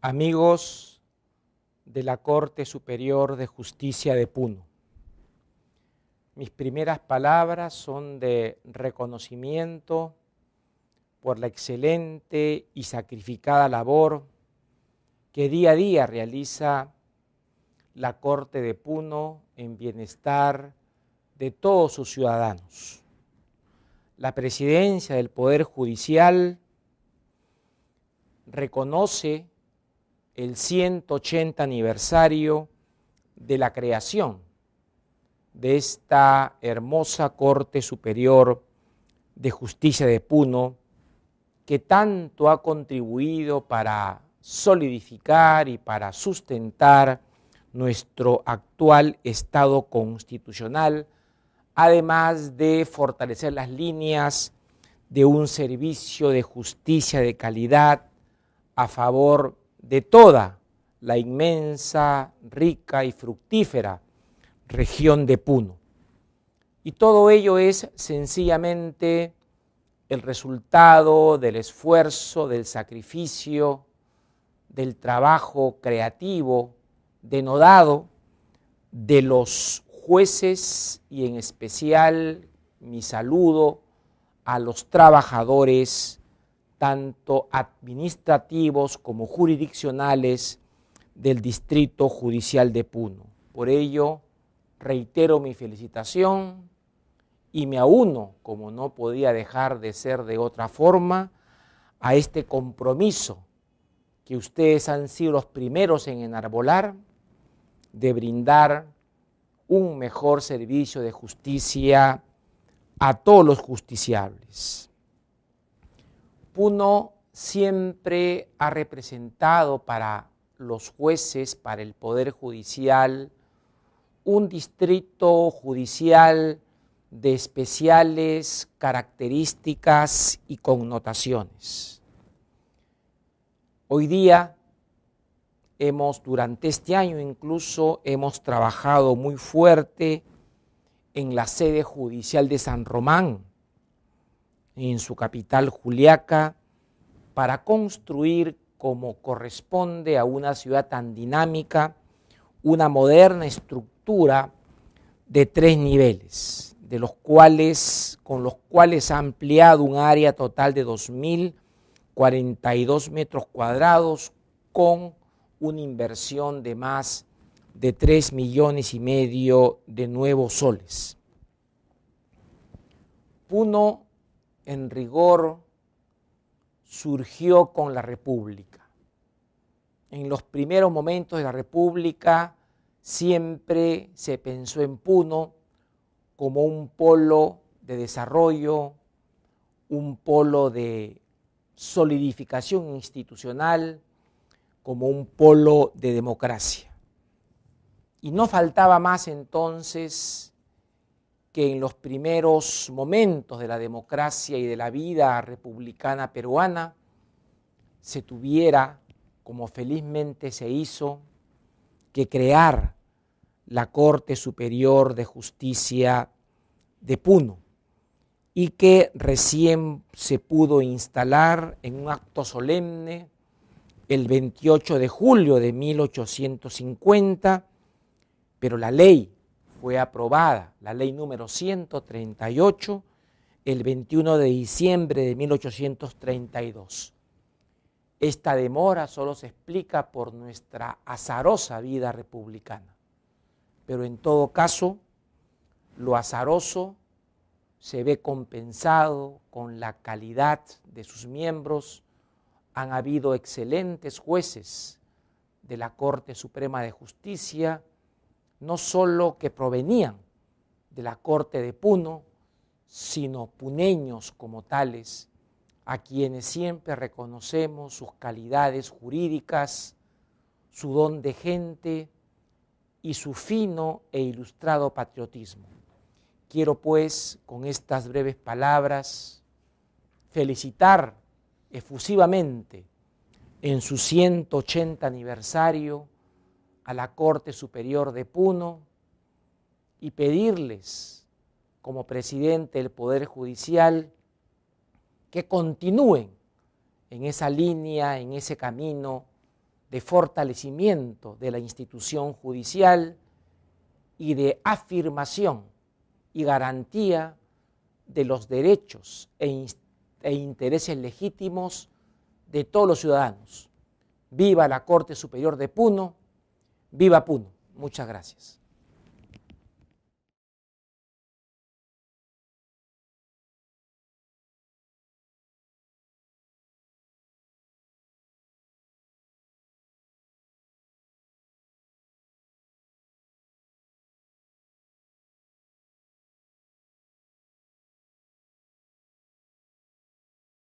amigos de la Corte Superior de Justicia de Puno. Mis primeras palabras son de reconocimiento por la excelente y sacrificada labor que día a día realiza la Corte de Puno en bienestar de todos sus ciudadanos. La presidencia del Poder Judicial reconoce el 180 aniversario de la creación de esta hermosa Corte Superior de Justicia de Puno, que tanto ha contribuido para solidificar y para sustentar nuestro actual Estado constitucional, además de fortalecer las líneas de un servicio de justicia de calidad a favor de de toda la inmensa, rica y fructífera región de Puno. Y todo ello es sencillamente el resultado del esfuerzo, del sacrificio, del trabajo creativo, denodado, de los jueces y en especial mi saludo a los trabajadores tanto administrativos como jurisdiccionales del Distrito Judicial de Puno. Por ello, reitero mi felicitación y me aúno, como no podía dejar de ser de otra forma, a este compromiso que ustedes han sido los primeros en enarbolar de brindar un mejor servicio de justicia a todos los justiciables. Puno siempre ha representado para los jueces, para el Poder Judicial, un distrito judicial de especiales características y connotaciones. Hoy día hemos, durante este año incluso, hemos trabajado muy fuerte en la sede judicial de San Román, en su capital Juliaca para construir como corresponde a una ciudad tan dinámica una moderna estructura de tres niveles, de los cuales, con los cuales ha ampliado un área total de 2.042 metros cuadrados con una inversión de más de 3 millones y medio de nuevos soles. Puno en rigor surgió con la República. En los primeros momentos de la República siempre se pensó en Puno como un polo de desarrollo, un polo de solidificación institucional, como un polo de democracia. Y no faltaba más entonces que en los primeros momentos de la democracia y de la vida republicana peruana se tuviera, como felizmente se hizo, que crear la Corte Superior de Justicia de Puno y que recién se pudo instalar en un acto solemne el 28 de julio de 1850, pero la ley fue aprobada la ley número 138 el 21 de diciembre de 1832. Esta demora solo se explica por nuestra azarosa vida republicana, pero en todo caso, lo azaroso se ve compensado con la calidad de sus miembros. Han habido excelentes jueces de la Corte Suprema de Justicia, no solo que provenían de la corte de Puno, sino puneños como tales, a quienes siempre reconocemos sus calidades jurídicas, su don de gente y su fino e ilustrado patriotismo. Quiero pues, con estas breves palabras, felicitar efusivamente en su 180 aniversario a la Corte Superior de Puno y pedirles como presidente del Poder Judicial que continúen en esa línea, en ese camino de fortalecimiento de la institución judicial y de afirmación y garantía de los derechos e, e intereses legítimos de todos los ciudadanos. Viva la Corte Superior de Puno Viva Puno. Muchas gracias.